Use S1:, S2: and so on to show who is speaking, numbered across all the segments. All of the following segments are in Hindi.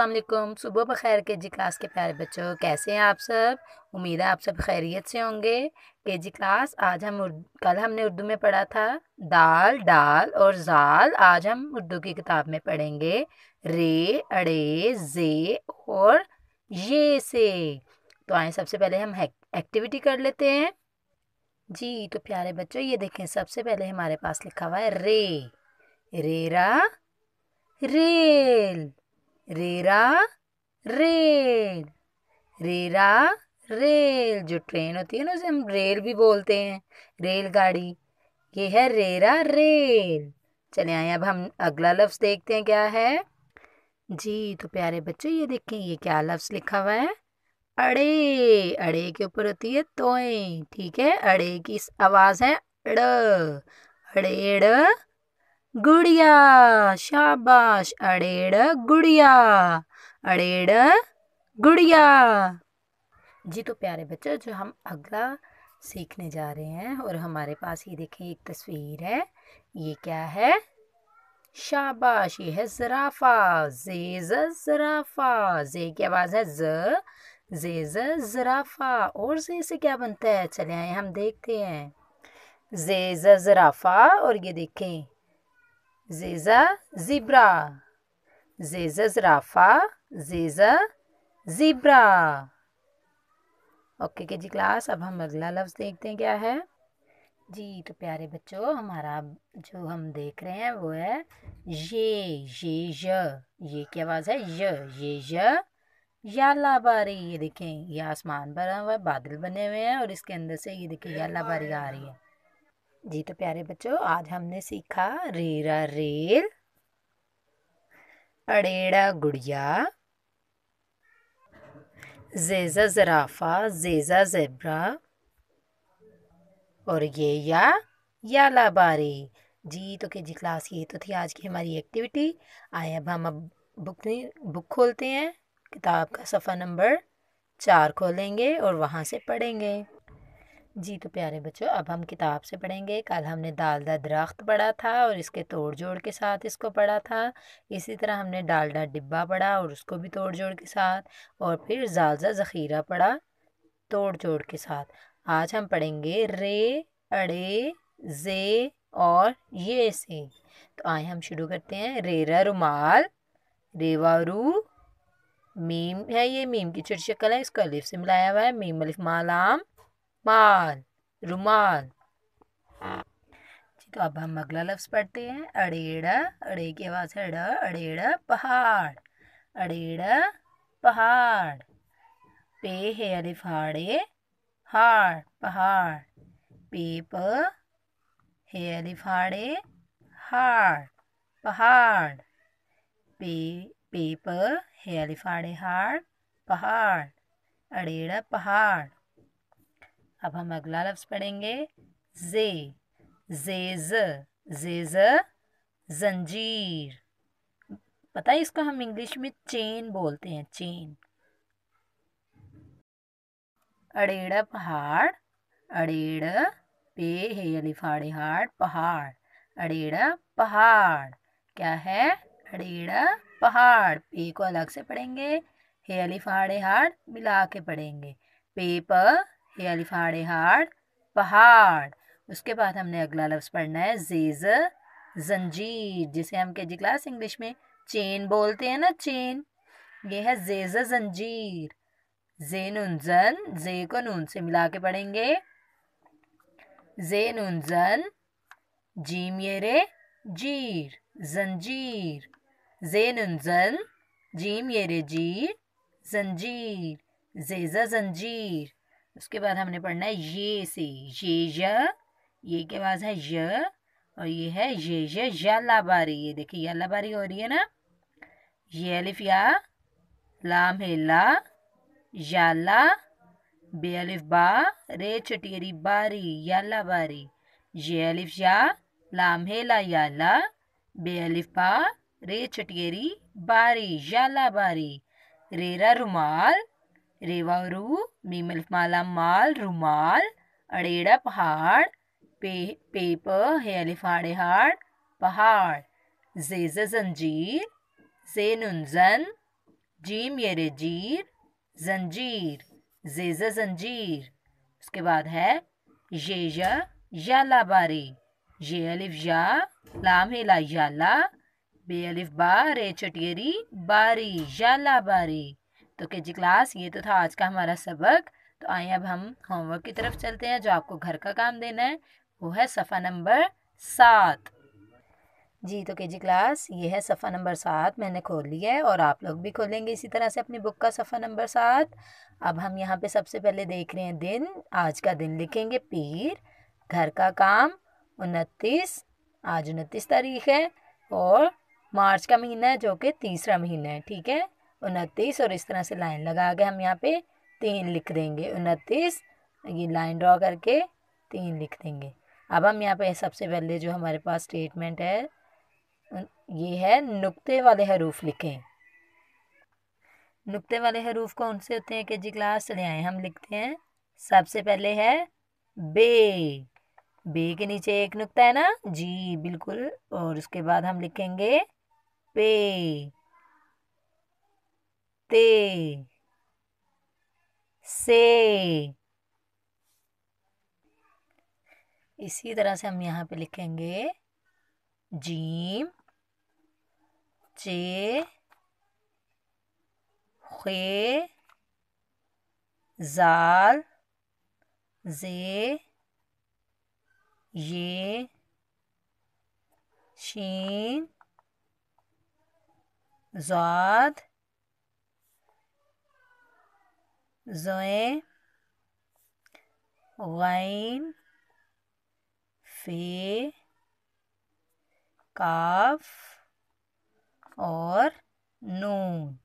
S1: असलकुम सुबह बखैर के जी क्लास के प्यारे बच्चों कैसे हैं आप सब उम्मीद है आप सब खैरियत से होंगे के जी क्लास आज हम कल हमने उर्दू में पढ़ा था दाल डाल और जाल आज हम उर्दू की किताब में पढ़ेंगे रे अड़े जे और ये से तो आए सबसे पहले हम एक्टिविटी कर लेते हैं जी तो प्यारे बच्चों ये देखें सबसे पहले हमारे पास लिखा हुआ है रे रेरा रेल रेरा रेल रेरा रेल जो ट्रेन होती है ना उसे हम रेल भी बोलते हैं रेलगाड़ी ये है रेरा रेल चले आए अब हम अगला लफ्ज़ देखते हैं क्या है जी तो प्यारे बच्चों ये देखें ये क्या लफ्ज़ लिखा हुआ है अड़े अड़े के ऊपर होती है तोए ठीक है अड़े की आवाज़ है अड़ अड़े अड़ गुड़िया शाबाश अड़ेड़ गुड़िया अड़ेड़ गुड़िया जी तो प्यारे बच्चों जो हम अगला सीखने जा रहे हैं और हमारे पास ये देखें एक तस्वीर है ये क्या है शाबाश ये है जराफा जे जराफा जे की आवाज़ है ज जे जराफा और जे से क्या बनता है चले आए हम देखते हैं जे जराफा और ये देखें Zeza zebra. Zeza zirafa. Zeza zebra. Okay K G class अब हम अगला लफ्ज़ देखते हैं क्या है जी तो प्यारे बच्चों हमारा जो हम देख रहे हैं वो है ये ये य ये की आवाज़ है य ये य या बारी ये देखें ये आसमान भरा हुआ है बादल बने हुए हैं और इसके अंदर से ये देखें या लाबारी बारी आ रही है जी तो प्यारे बच्चों आज हमने सीखा रेरा रेल अड़ेड़ा गुड़िया जेजा जराफा जेजा जेब्रा और ये या या लाबारी जी तो के जी क्लास ये तो थी आज की हमारी एक्टिविटी आए अब हम अब बुक बुक खोलते हैं किताब का सफ़ा नंबर चार खोलेंगे और वहाँ से पढ़ेंगे जी तो प्यारे बच्चों अब हम किताब से पढ़ेंगे कल हमने डालडा दरख्त पढ़ा था और इसके तोड़ जोड़ के साथ इसको पढ़ा था इसी तरह हमने डालडा डिब्बा पढ़ा और उसको भी तोड़ जोड़ के साथ और फिर जालजा ज़ख़ीरा पढ़ा तोड़ जोड़ के साथ आज हम पढ़ेंगे रे अड़े जे और ये से तो आए हम शुरू करते हैं रेरा रुमाल रेवारू मीम है ये मीम की छोटी शक्ल है इसको अलिफ से मिलाया हुआ है मीम अलिफ मालाम मान रुमान ठीक अब हम अगला लफ्ज़ पढ़ते हैं अड़ेड़ा अड़े के आवाज़ है ड अड़ेड़ा पहाड़ अड़ेड़ा पहाड़ पे है अरे फाड़े हाड़ पहाड़ पे प है अरे फाड़े हाड़ पहाड़ पे पे प है अलिफ हाड़ पहाड़ अड़ेड़ा पहाड़ अब हम अगला लफ्ज़ पढ़ेंगे जे जेज जेज जंजीर पता है इसको हम इंग्लिश में चेन बोलते हैं चेन अड़ेड़ा पहाड़ अड़ेड़ पे हे अलीफाड़े हाड़ पहाड़ अड़ेड़ा पहाड़ क्या है अड़ेड़ा पहाड़ पे को अलग से पढ़ेंगे हे अलीफाड़े हाड़ मिला के पढ़ेंगे पे ये अलिफाड़ हाड़ पहाड़ उसके बाद हमने अगला लफ्ज़ पढ़ना है जेज जंजीर जिसे हम के जी क्लास इंग्लिश में चेन बोलते हैं ना चेन ये है जेज जंजीर नुन जन जे को नून से मिला के पढ़ेंगे जे उनजन जीम ये रे जीर जंजीर जे उनजन जीम ये रे जीर जंजीर जेजा जंजीर उसके बाद हमने पढ़ना है ये से ये ज ये के बाद है य और ये है ये ये या बारी ये देखिए याला बारी हो रही है ना ये अलिफ या लाम है ला याला बे अलिफ बा रे चटियरी बारी याला बारी ये अलिफ या लाम है ला याला बे अलिफ बा रे चटियरी बारी याला बारी रेरा रुमाल रेवारू मीमल माला माल रुमाल अड़ेड़ा पहाड़ पे पेपर हेले फाड़े हाड़ पहाड़ जेज जंजीर जे नुनजन जीम येरे जीर जंजीर जेज जंजीर उसके बाद है ये या लाबारी ये अलिफ या लाम या याला बे अलिफ बा रे चटियरी बारी या बारी तो के जी क्लास ये तो था आज का हमारा सबक तो आइए अब हम होमवर्क की तरफ चलते हैं जो आपको घर का काम देना है वो है सफ़ा नंबर सात जी तो के जी क्लास ये है सफ़ा नंबर सात मैंने खोल लिया है और आप लोग भी खोलेंगे इसी तरह से अपनी बुक का सफ़ा नंबर सात अब हम यहाँ पे सबसे पहले देख रहे हैं दिन आज का दिन लिखेंगे पीर घर का काम उनतीस आज उनतीस तारीख है और मार्च का महीना है जो कि तीसरा महीना है ठीक है उनतीस और इस तरह से लाइन लगा के हम यहाँ पे तीन लिख देंगे उनतीस ये लाइन ड्रॉ करके तीन लिख देंगे अब हम यहाँ पे सबसे पहले जो हमारे पास स्टेटमेंट है ये है नुक्ते वाले हरूफ लिखें नुक्ते वाले हरूफ कौन से होते हैं के जी क्लास चले आए हम लिखते हैं सबसे पहले है बे बे के नीचे एक नुक्ता है ना जी बिल्कुल और उसके बाद हम लिखेंगे पे ते से इसी तरह से हम यहाँ पे लिखेंगे जीम चे खे जाल जे ये शीन जाद Zoe, वाइन फे काफ और नून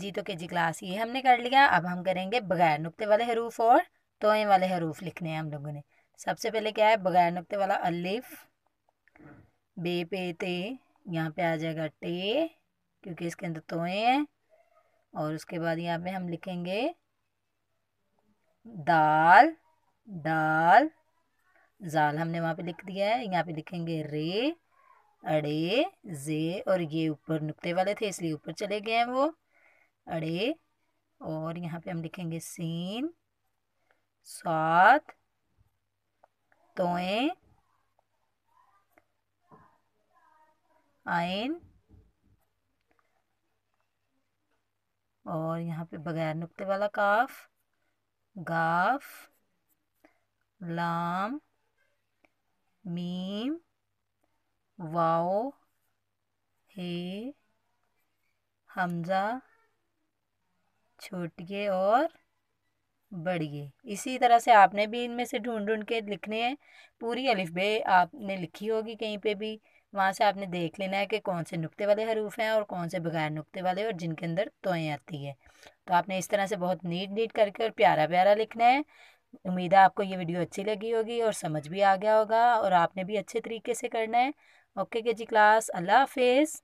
S1: जी तो के जी क्लास ये हमने कर लिया अब हम करेंगे बगैर नुक्ते वाले हरूफ और तोए वाले हरूफ लिखने हैं हम लोगों ने सबसे पहले क्या है बगैर नुक्ते वाला अलिफ बे पे ते यहाँ पे आ जाएगा टे क्योंकि इसके अंदर तोए हैं और उसके बाद यहाँ पे हम लिखेंगे दाल दाल जाल हमने वहाँ पे लिख दिया है यहाँ पे लिखेंगे रे अड़े जे और ये ऊपर नुक्ते वाले थे इसलिए ऊपर चले गए हैं वो अड़े और यहाँ पे हम लिखेंगे सीन स्वाद तोए आइन और यहाँ पे बगैर नुक्ते वाला काफ़ गाफ लाम मीम वाओ हे हमजा छोटिए और बढ़िए इसी तरह से आपने भी इनमें से ढूंढ ढूंढ के लिखने हैं पूरी अलिफ़बे आपने लिखी होगी कहीं पे भी वहाँ से आपने देख लेना है कि कौन से नुक्ते वाले हरूफ हैं और कौन से बगैर नुक्ते वाले और जिनके अंदर तोएँ आती है तो आपने इस तरह से बहुत नीट नीट करके और प्यारा प्यारा लिखना है उम्मीद है आपको ये वीडियो अच्छी लगी होगी और समझ भी आ गया होगा और आपने भी अच्छे तरीके से करना है ओके के जी क्लास अल्लाह हाफिज़